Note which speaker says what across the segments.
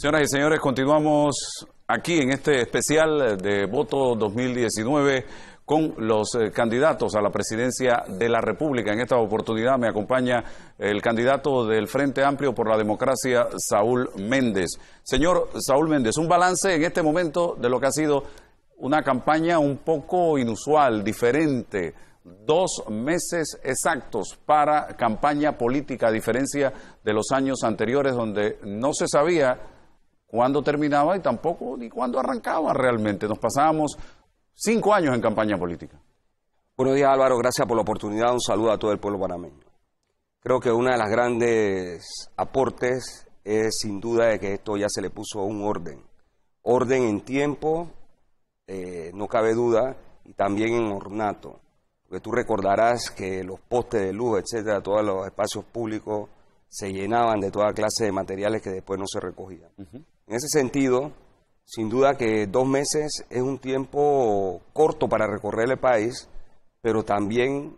Speaker 1: Señoras y señores, continuamos aquí en este especial de voto 2019 con los eh, candidatos a la presidencia de la República. En esta oportunidad me acompaña el candidato del Frente Amplio por la Democracia, Saúl Méndez. Señor Saúl Méndez, un balance en este momento de lo que ha sido una campaña un poco inusual, diferente, dos meses exactos para campaña política, a diferencia de los años anteriores donde no se sabía cuándo terminaba y tampoco ni cuándo arrancaba realmente.
Speaker 2: Nos pasábamos cinco años en campaña política. Buenos días Álvaro, gracias por la oportunidad. Un saludo a todo el pueblo panameño. Creo que una de las grandes aportes es sin duda de que esto ya se le puso un orden. Orden en tiempo, eh, no cabe duda, y también en ornato. Porque tú recordarás que los postes de luz, etcétera, todos los espacios públicos se llenaban de toda clase de materiales que después no se recogían. En ese sentido, sin duda que dos meses es un tiempo corto para recorrer el país, pero también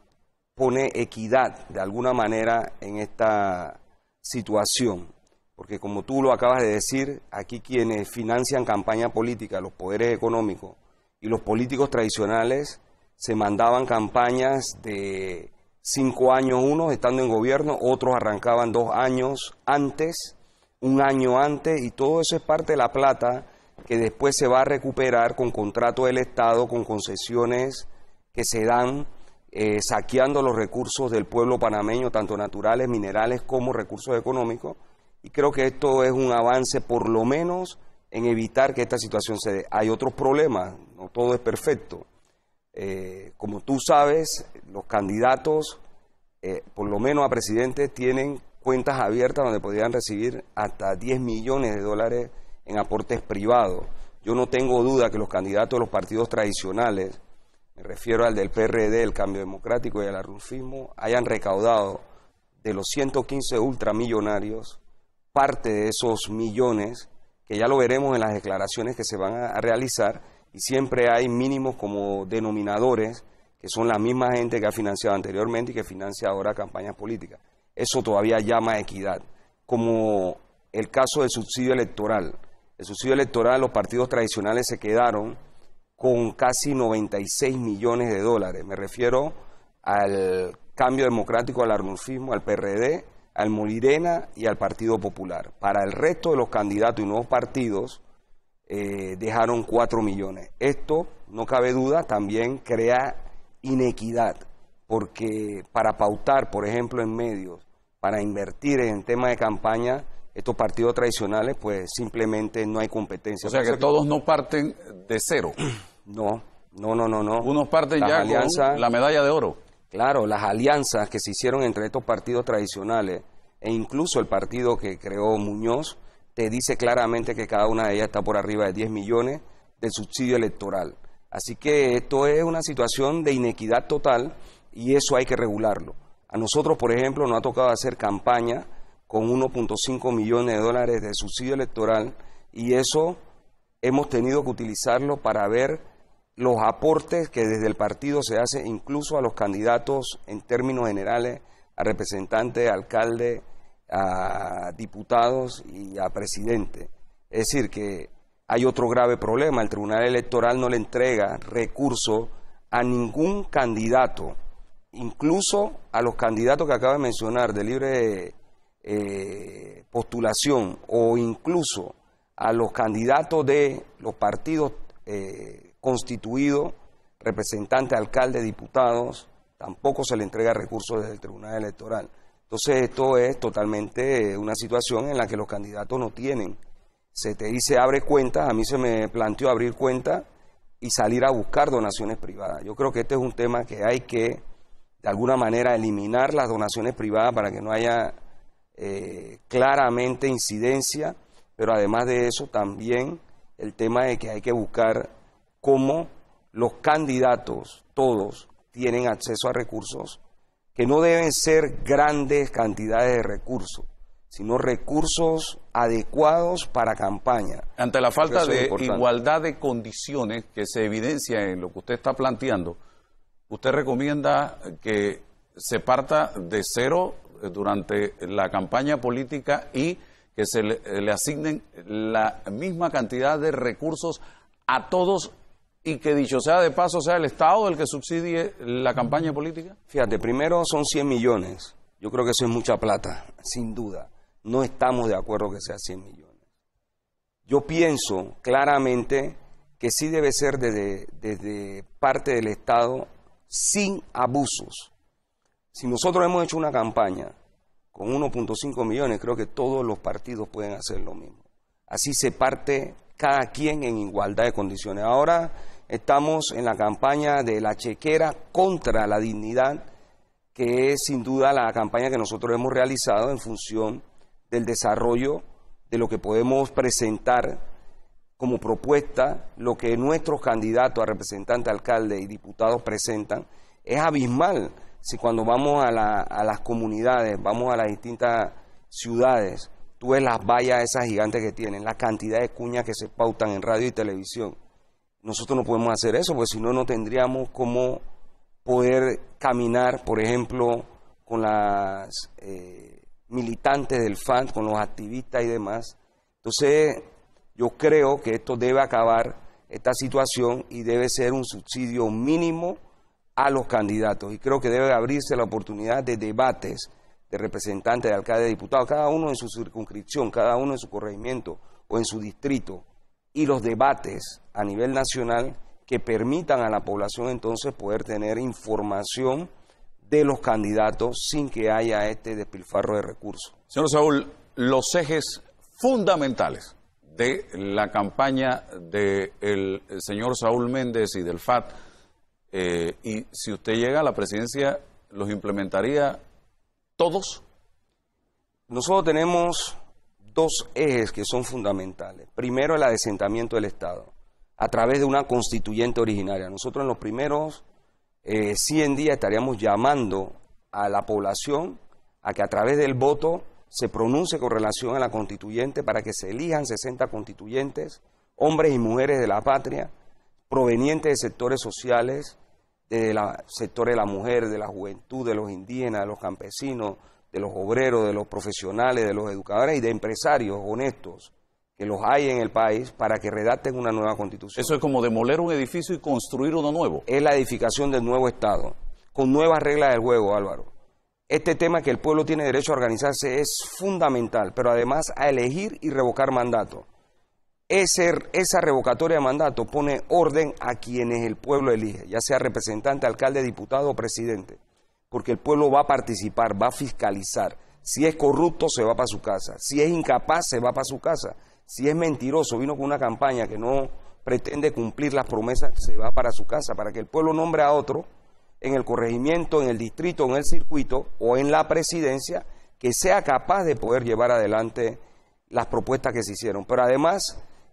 Speaker 2: pone equidad de alguna manera en esta situación. Porque como tú lo acabas de decir, aquí quienes financian campaña política, los poderes económicos y los políticos tradicionales, se mandaban campañas de cinco años unos estando en gobierno, otros arrancaban dos años antes un año antes y todo eso es parte de la plata que después se va a recuperar con contrato del Estado, con concesiones que se dan eh, saqueando los recursos del pueblo panameño, tanto naturales, minerales como recursos económicos. Y creo que esto es un avance por lo menos en evitar que esta situación se dé. Hay otros problemas, no todo es perfecto. Eh, como tú sabes, los candidatos, eh, por lo menos a presidentes, tienen cuentas abiertas donde podrían recibir hasta 10 millones de dólares en aportes privados. Yo no tengo duda que los candidatos de los partidos tradicionales, me refiero al del PRD, el Cambio Democrático y el arrufismo, hayan recaudado de los 115 ultramillonarios parte de esos millones, que ya lo veremos en las declaraciones que se van a realizar, y siempre hay mínimos como denominadores, que son la misma gente que ha financiado anteriormente y que financia ahora campañas políticas eso todavía llama equidad. Como el caso del subsidio electoral. El subsidio electoral, los partidos tradicionales se quedaron con casi 96 millones de dólares. Me refiero al cambio democrático, al arnulfismo, al PRD, al Molirena y al Partido Popular. Para el resto de los candidatos y nuevos partidos, eh, dejaron 4 millones. Esto, no cabe duda, también crea inequidad porque para pautar, por ejemplo, en medios, para invertir en temas de campaña, estos partidos tradicionales, pues simplemente no hay competencia. O sea que todos no parten de cero. No, no, no, no, no. Unos parten ya con la medalla de oro. Claro, las alianzas que se hicieron entre estos partidos tradicionales e incluso el partido que creó Muñoz te dice claramente que cada una de ellas está por arriba de 10 millones de subsidio electoral. Así que esto es una situación de inequidad total y eso hay que regularlo. A nosotros, por ejemplo, nos ha tocado hacer campaña con 1.5 millones de dólares de subsidio electoral y eso hemos tenido que utilizarlo para ver los aportes que desde el partido se hace incluso a los candidatos en términos generales, a representantes, alcalde, a diputados y a presidente. Es decir, que hay otro grave problema, el Tribunal Electoral no le entrega recursos a ningún candidato incluso a los candidatos que acaba de mencionar de libre eh, postulación o incluso a los candidatos de los partidos eh, constituidos, representantes, alcaldes, diputados, tampoco se le entrega recursos desde el Tribunal Electoral. Entonces esto es totalmente eh, una situación en la que los candidatos no tienen. Se te dice abre cuentas, a mí se me planteó abrir cuentas y salir a buscar donaciones privadas. Yo creo que este es un tema que hay que de alguna manera eliminar las donaciones privadas para que no haya eh, claramente incidencia, pero además de eso también el tema de que hay que buscar cómo los candidatos, todos, tienen acceso a recursos que no deben ser grandes cantidades de recursos, sino recursos adecuados para campaña. Ante la falta de igualdad
Speaker 1: de condiciones que se evidencia en lo que usted está planteando, ¿Usted recomienda que se parta de cero eh, durante la campaña política y que se eh, le, asignen la misma cantidad de recursos a todos y que dicho sea de paso sea el Estado el que subsidie la campaña política?
Speaker 2: Fíjate, primero son 100 millones. Yo creo que eso es mucha plata, sin duda. No estamos de acuerdo que sea 100 millones. Yo pienso claramente que sí debe ser desde parte del Estado sin abusos. Si nosotros hemos hecho una campaña con 1.5 millones, creo que todos los partidos pueden hacer lo mismo. Así se parte cada quien en igualdad de condiciones. Ahora estamos en la campaña de la chequera contra la dignidad, que es sin duda la campaña que nosotros hemos realizado en función del desarrollo de lo que podemos presentar como propuesta lo que nuestros candidatos a representante, alcalde y diputados presentan, es abismal. Si cuando vamos a, las comunidades, vamos a las distintas ciudades, tú ves las vallas esas gigantes que tienen, la cantidad de cuñas que se pautan en radio y televisión. Nosotros no podemos hacer eso, porque si no, no tendríamos cómo poder caminar, por ejemplo, con las eh, militantes del FAN, con los activistas y demás. Entonces, yo creo que esto debe acabar, esta situación, y debe ser un subsidio mínimo a los candidatos. Y creo que debe abrirse la oportunidad de debates de representantes, de alcaldes, y diputados, cada uno en su circunscripción, cada uno en su corregimiento o en su distrito, y los debates a nivel nacional que permitan a la población entonces poder tener información de los candidatos sin que haya este despilfarro de recursos.
Speaker 1: Señor Saúl, los ejes fundamentales de la campaña del señor Saúl Méndez y del FAT, eh, y si usted llega a la presidencia, ¿los
Speaker 2: implementaría todos? Nosotros tenemos dos ejes que son fundamentales. Primero, el adesentamiento del Estado, a través de una constituyente originaria. Nosotros en los primeros 100 eh, días estaríamos llamando a la población a que a través del voto se pronuncie con relación a la constituyente para que se elijan 60 constituyentes, hombres y mujeres de la patria, provenientes de sectores sociales, de la sector de la mujer, de la juventud, de los indígenas, de los campesinos, de los obreros, de los profesionales, de los educadores y de empresarios honestos que los hay en el país para que redacten una nueva constitución. Eso es como demoler un edificio y construir uno nuevo. Es la edificación del nuevo Estado, con nuevas reglas del juego, Álvaro. Este tema que el pueblo tiene derecho a organizarse es fundamental, pero además a elegir y revocar mandato. esa revocatoria de mandato pone orden a quienes el pueblo elige, ya sea representante, alcalde, diputado o presidente, porque el pueblo va a participar, va a fiscalizar. Si es corrupto, se va para su casa. Si es incapaz, se va para su casa. Si es mentiroso, vino con una campaña que no pretende cumplir las promesas, se va para su casa, para que el pueblo nombre a otro en el corregimiento, en el distrito, en el circuito o en la presidencia que sea capaz de poder llevar adelante las propuestas que se hicieron. Pero además,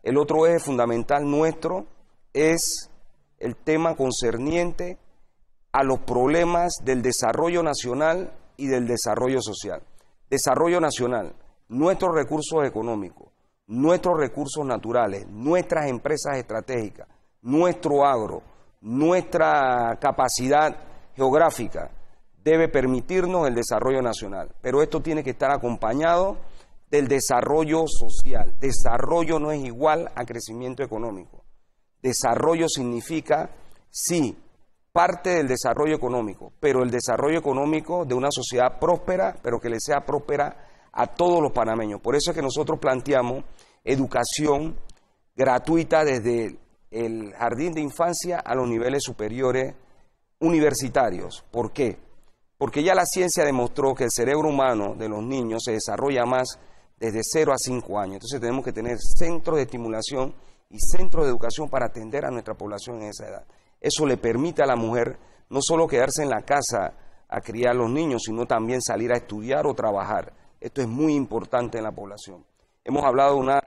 Speaker 2: el otro eje fundamental nuestro es el tema concerniente a los problemas del desarrollo nacional y del desarrollo social. Desarrollo nacional, nuestros recursos económicos, nuestros recursos naturales, nuestras empresas estratégicas, nuestro agro, nuestra capacidad geográfica debe permitirnos el desarrollo nacional, pero esto tiene que estar acompañado del desarrollo social. Desarrollo no es igual a crecimiento económico. Desarrollo significa, sí, parte del desarrollo económico, pero el desarrollo económico de una sociedad próspera, pero que le sea próspera a todos los panameños. Por eso es que nosotros planteamos educación gratuita desde el jardín de infancia a los niveles superiores universitarios. ¿Por qué? Porque ya la ciencia demostró que el cerebro humano de los niños se desarrolla más desde 0 a 5 años. Entonces tenemos que tener centros de estimulación y centros de educación para atender a nuestra población en esa edad. Eso le permite a la mujer no solo quedarse en la casa a criar a los niños, sino también salir a estudiar o trabajar. Esto es muy importante en la población. Hemos hablado de una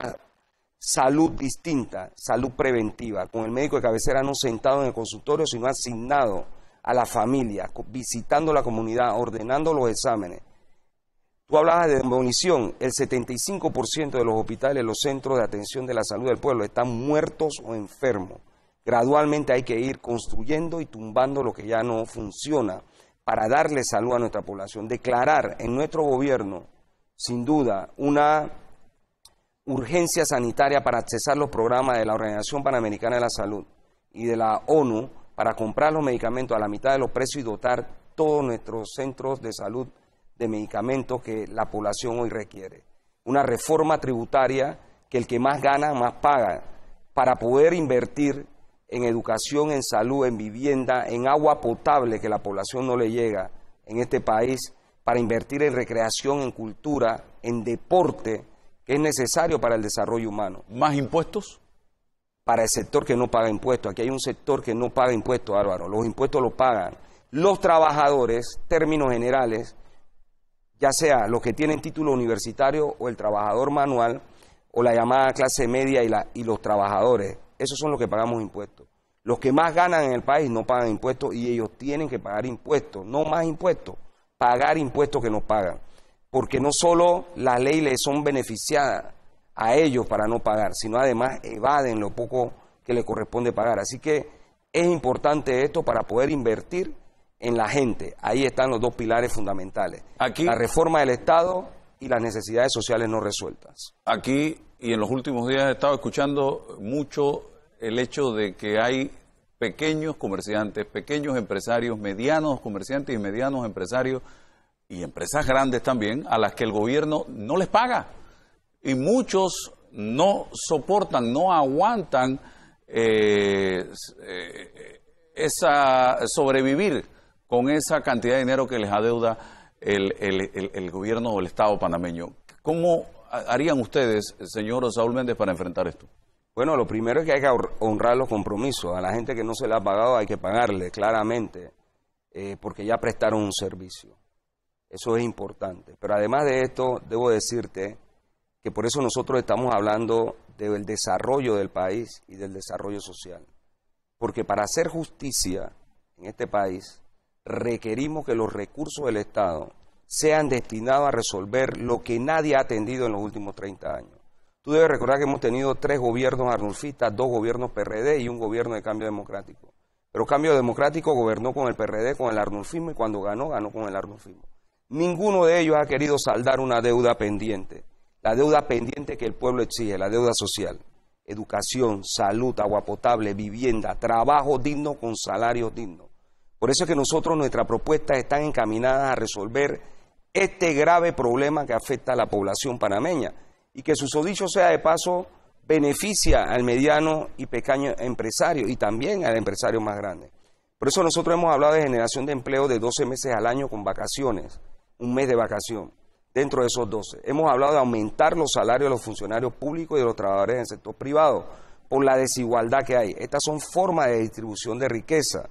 Speaker 2: salud distinta, salud preventiva, con el médico de cabecera no sentado en el consultorio, sino asignado a la familia, visitando la comunidad, ordenando los exámenes. Tú hablabas de demolición, el 75% de los hospitales, los centros de atención de la salud del pueblo están muertos o enfermos. Gradualmente hay que ir construyendo y tumbando lo que ya no funciona para darle salud a nuestra población. Declarar en nuestro gobierno, sin duda, una urgencia sanitaria para accesar los programas de la Organización Panamericana de la Salud y de la ONU para comprar los medicamentos a la mitad de los precios y dotar todos nuestros centros de salud de medicamentos que la población hoy requiere. Una reforma tributaria que el que más gana, más paga, para poder invertir en educación, en salud, en vivienda, en agua potable que la población no le llega en este país, para invertir en recreación, en cultura, en deporte, que es necesario para el desarrollo humano. ¿Más impuestos? Para el sector que no paga impuestos. Aquí hay un sector que no paga impuestos, Álvaro. Los impuestos los pagan los trabajadores, términos generales, ya sea los que tienen título universitario o el trabajador manual o la llamada clase media y, los trabajadores. Esos son los que pagamos impuestos. Los que más ganan en el país no pagan impuestos y ellos tienen que pagar impuestos, no más impuestos, pagar impuestos que no pagan porque no solo la ley les son beneficiadas a ellos para no pagar, sino además evaden lo poco que les corresponde pagar. Así que es importante esto para poder invertir en la gente. Ahí están los dos pilares fundamentales. Aquí, la reforma del Estado y las necesidades sociales no resueltas.
Speaker 1: Aquí y en los últimos días he estado escuchando mucho el hecho de que hay pequeños comerciantes, pequeños empresarios, medianos comerciantes y medianos empresarios y empresas grandes también a las que el gobierno no les paga. Y muchos no soportan, no aguantan eh, eh esa sobrevivir con esa cantidad de dinero que les adeuda el, el, gobierno o el Estado panameño. ¿Cómo harían
Speaker 2: ustedes, señor Saúl Méndez, para enfrentar esto? Bueno, lo primero es que hay que honrar los compromisos. A la gente que no se le ha pagado hay que pagarle, claramente, eh, porque ya prestaron un servicio. Eso es importante. Pero además de esto, debo decirte que por eso nosotros estamos hablando del desarrollo del país y del desarrollo social. Porque para hacer justicia en este país requerimos que los recursos del Estado sean destinados a resolver lo que nadie ha atendido en los últimos 30 años. Tú debes recordar que hemos tenido tres gobiernos arnulfistas, dos gobiernos PRD y un gobierno de cambio democrático. Pero cambio democrático gobernó con el PRD, con el arnulfismo y cuando ganó, ganó con el arnulfismo. Ninguno de ellos ha querido saldar una deuda pendiente, la deuda pendiente que el pueblo exige, la deuda social, educación, salud, agua potable, vivienda, trabajo digno con salarios dignos. Por eso es que nosotros, nuestras propuestas están encaminadas a resolver este grave problema que afecta a la población panameña y que su sodicho sea de paso beneficia al mediano y pequeño empresario y también al empresario más grande. Por eso nosotros hemos hablado de generación de empleo de 12 meses al año con vacaciones, un mes de vacación dentro de esos 12. Hemos hablado de aumentar los salarios de los funcionarios públicos y de los trabajadores en el sector privado por la desigualdad que hay. Estas son formas de distribución de riqueza.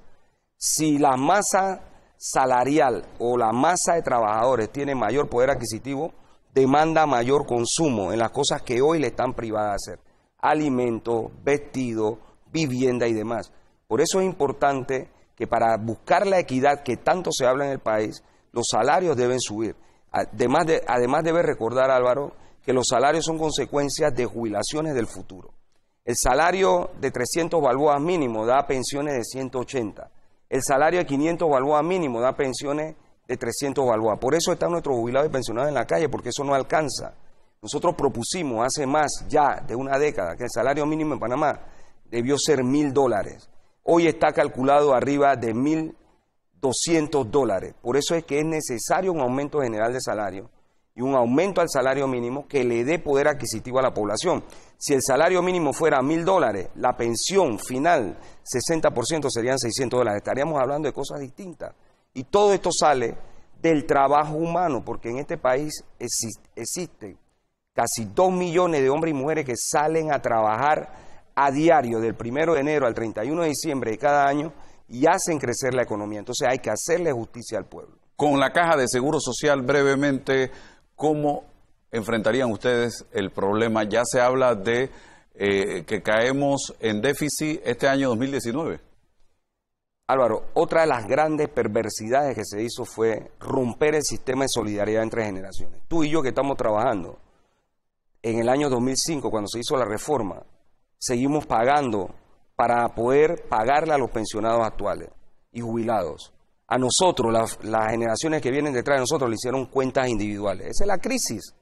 Speaker 2: Si la masa salarial o la masa de trabajadores tiene mayor poder adquisitivo, demanda mayor consumo en las cosas que hoy le están privadas de hacer. Alimentos, vestido, vivienda y demás. Por eso es importante que para buscar la equidad que tanto se habla en el país, los salarios deben subir. Además, además debe recordar, Álvaro, que los salarios son consecuencias de jubilaciones del futuro. El salario de 300 balboas mínimo da pensiones de 180. El salario de 500 balboas mínimo da pensiones de 300 balboas. Por eso están nuestros jubilados y pensionados en la calle, porque eso no alcanza. Nosotros propusimos hace más ya de una década que el salario mínimo en Panamá debió ser mil dólares. Hoy está calculado arriba de mil 200 dólares. Por eso es que es necesario un aumento general de salario y un aumento al salario mínimo que le dé poder adquisitivo a la población. Si el salario mínimo fuera mil dólares, la pensión final 60% serían 600 dólares. Estaríamos hablando de cosas distintas. Y todo esto sale del trabajo humano, porque en este país existen casi dos millones de hombres y mujeres que salen a trabajar a diario, del primero de enero al 31 de diciembre de cada año, y hacen crecer la economía. Entonces hay que hacerle justicia al pueblo.
Speaker 1: Con la caja de seguro social, brevemente, ¿cómo enfrentarían ustedes el problema? Ya se habla de eh, que caemos en déficit este año 2019.
Speaker 2: Álvaro, otra de las grandes perversidades que se hizo fue romper el sistema de solidaridad entre generaciones. Tú y yo que estamos trabajando, en el año 2005, cuando se hizo la reforma, seguimos pagando para poder pagarle a los pensionados actuales y jubilados. A nosotros, las, generaciones que vienen detrás de nosotros, le hicieron cuentas individuales. Esa es la crisis.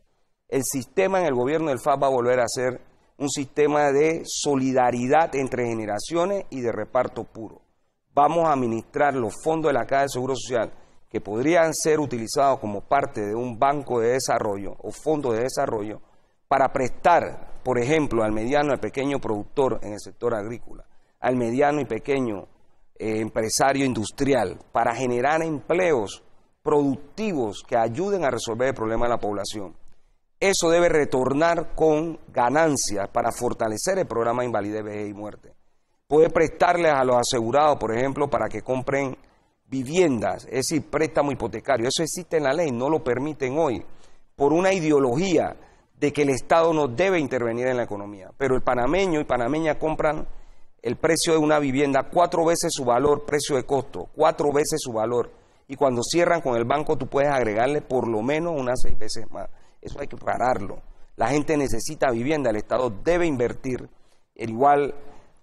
Speaker 2: El sistema en el gobierno del FAP va a volver a ser un sistema de solidaridad entre generaciones y de reparto puro. Vamos a administrar los fondos de la Caja de Seguro Social que podrían ser utilizados como parte de un banco de desarrollo o fondo de desarrollo para prestar, por ejemplo, al mediano, al pequeño productor en el sector agrícola, al mediano y pequeño eh, empresario industrial para generar empleos productivos que ayuden a resolver el problema de la población. Eso debe retornar con ganancias para fortalecer el programa de invalidez, vejez y muerte. Puede prestarles a los asegurados, por ejemplo, para que compren viviendas, es decir, préstamo hipotecario. Eso existe en la ley, no lo permiten hoy, por una ideología de que el Estado no debe intervenir en la economía. Pero el panameño y panameña compran el precio de una vivienda, cuatro veces su valor, precio de costo, cuatro veces su valor. Y cuando cierran con el banco, tú puedes agregarle por lo menos unas seis veces más. Eso hay que pararlo. La gente necesita vivienda, el Estado debe invertir, el igual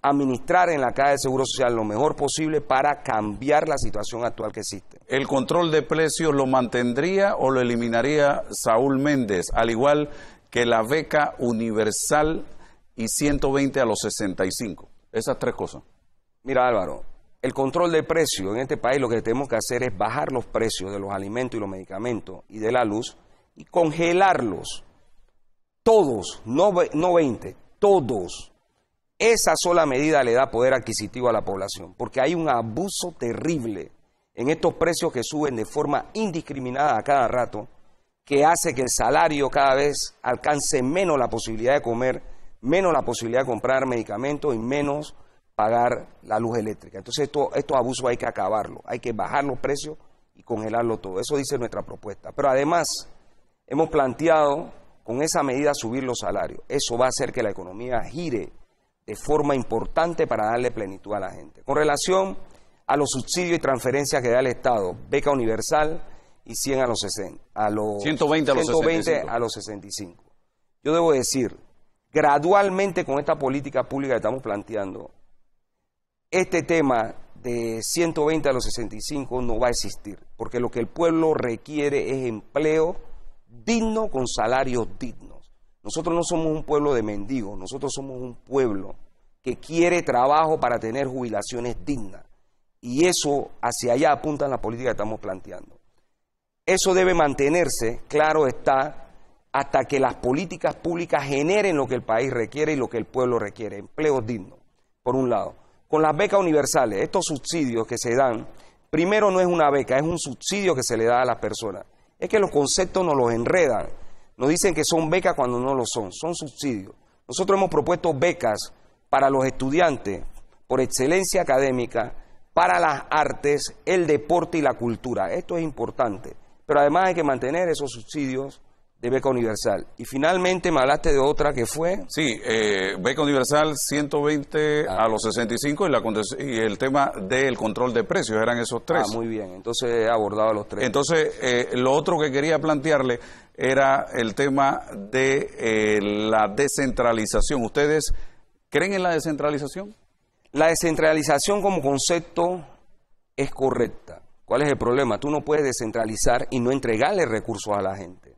Speaker 2: administrar en la Caja de Seguro Social lo mejor posible para cambiar la situación actual que existe. ¿El control de precios lo
Speaker 1: mantendría o lo eliminaría Saúl Méndez, al igual que la beca
Speaker 2: universal y 120 a los 65? Esas tres cosas. Mira, Álvaro, el control de precios en este país lo que tenemos que hacer es bajar los precios de los alimentos y los medicamentos y de la luz y congelarlos. Todos, no, no 20, todos. Esa sola medida le da poder adquisitivo a la población, porque hay un abuso terrible en estos precios que suben de forma indiscriminada a cada rato, que hace que el salario cada vez alcance menos la posibilidad de comer menos la posibilidad de comprar medicamentos y menos pagar la luz eléctrica. Entonces esto, estos abusos hay que acabarlo, hay que bajar los precios y congelarlo todo. Eso dice nuestra propuesta. Pero además hemos planteado con esa medida subir los salarios. Eso va a hacer que la economía gire de forma importante para darle plenitud a la gente. Con relación a los subsidios y transferencias que da el Estado, beca universal y 100 a los 60, a los 120 a los 120 a los 65. Yo debo decir, gradualmente con esta política pública que estamos planteando, este tema de 120 a los 65 no va a existir, porque lo que el pueblo requiere es empleo digno con salarios dignos. Nosotros no somos un pueblo de mendigos, nosotros somos un pueblo que quiere trabajo para tener jubilaciones dignas. Y eso hacia allá apunta en la política que estamos planteando. Eso debe mantenerse, claro está, hasta que las políticas públicas generen lo que el país requiere y lo que el pueblo requiere, empleos dignos, por un lado. Con las becas universales, estos subsidios que se dan, primero no es una beca, es un subsidio que se le da a las personas. Es que los conceptos nos los enredan, nos dicen que son becas cuando no lo son, son subsidios. Nosotros hemos propuesto becas para los estudiantes por excelencia académica, para las artes, el deporte y la cultura. Esto es importante, pero además hay que mantener esos subsidios de Beca Universal. Y finalmente me hablaste de otra que fue...
Speaker 1: Sí, eh, Beca Universal 120 ah. a los 65 y, la, y el tema del control de precios, eran esos tres. Ah, muy bien, entonces he abordado los tres. Entonces, eh, lo otro que quería plantearle era el tema de eh, la
Speaker 2: descentralización. ¿Ustedes creen en la descentralización? La descentralización como concepto es correcta. ¿Cuál es el problema? Tú no puedes descentralizar y no entregarle recursos a la gente.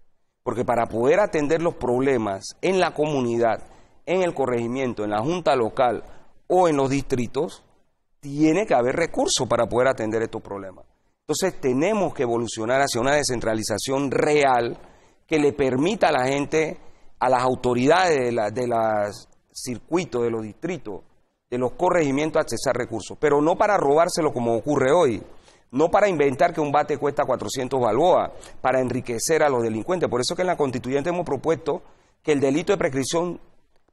Speaker 2: Porque para poder atender los problemas en la comunidad, en el corregimiento, en la junta local o en los distritos, tiene que haber recursos para poder atender estos problemas. Entonces tenemos que evolucionar hacia una descentralización real que le permita a la gente, a las autoridades de, de los circuitos, de los distritos, de los corregimientos accesar recursos, pero no para robárselo como ocurre hoy, no para inventar que un bate cuesta 400 balboas, para enriquecer a los delincuentes. Por eso que en la constituyente hemos propuesto que el delito de prescripción,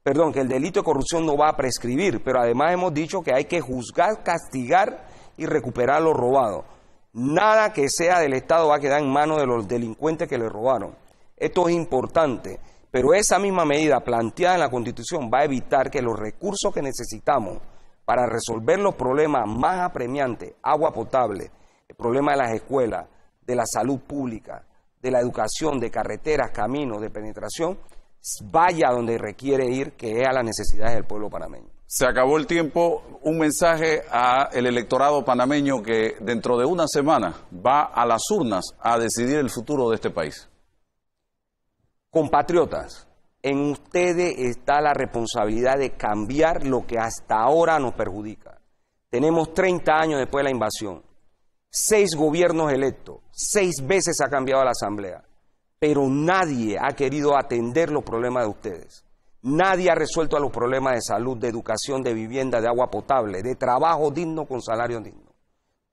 Speaker 2: perdón, que el delito de corrupción no va a prescribir, pero además hemos dicho que hay que juzgar, castigar y recuperar lo robado. Nada que sea del Estado va a quedar en manos de los delincuentes que le robaron. Esto es importante, pero esa misma medida planteada en la Constitución va a evitar que los recursos que necesitamos para resolver los problemas más apremiantes, agua potable, problema de las escuelas, de la salud pública, de la educación, de carreteras, caminos, de penetración, vaya donde requiere ir, que es a las necesidades del pueblo panameño. Se acabó el tiempo. Un mensaje
Speaker 1: al el electorado panameño que dentro de una semana va a las urnas a decidir
Speaker 2: el futuro de este país. Compatriotas, en ustedes está la responsabilidad de cambiar lo que hasta ahora nos perjudica. Tenemos 30 años después de la invasión seis gobiernos electos, seis veces ha cambiado la Asamblea, pero nadie ha querido atender los problemas de ustedes. Nadie ha resuelto los problemas de salud, de educación, de vivienda, de agua potable, de trabajo digno con salario digno.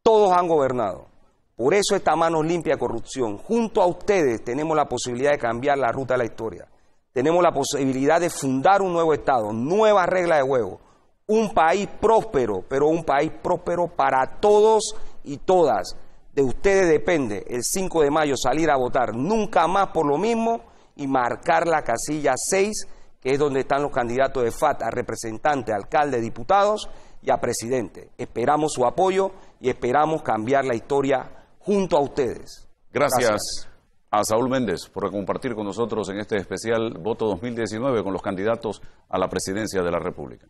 Speaker 2: Todos han gobernado. Por eso esta mano limpia de corrupción. Junto a ustedes tenemos la posibilidad de cambiar la ruta de la historia. Tenemos la posibilidad de fundar un nuevo Estado, nuevas reglas de juego, un país próspero, pero un país próspero para todos y todas, de ustedes depende el 5 de mayo salir a votar, nunca más por lo mismo y marcar la casilla 6, que es donde están los candidatos de FAT a representante, alcalde, diputados y a presidente. Esperamos su apoyo y esperamos cambiar la historia junto a ustedes. Gracias.
Speaker 1: Gracias a Saúl Méndez por compartir con nosotros en este especial Voto 2019 con los candidatos a la presidencia de la República.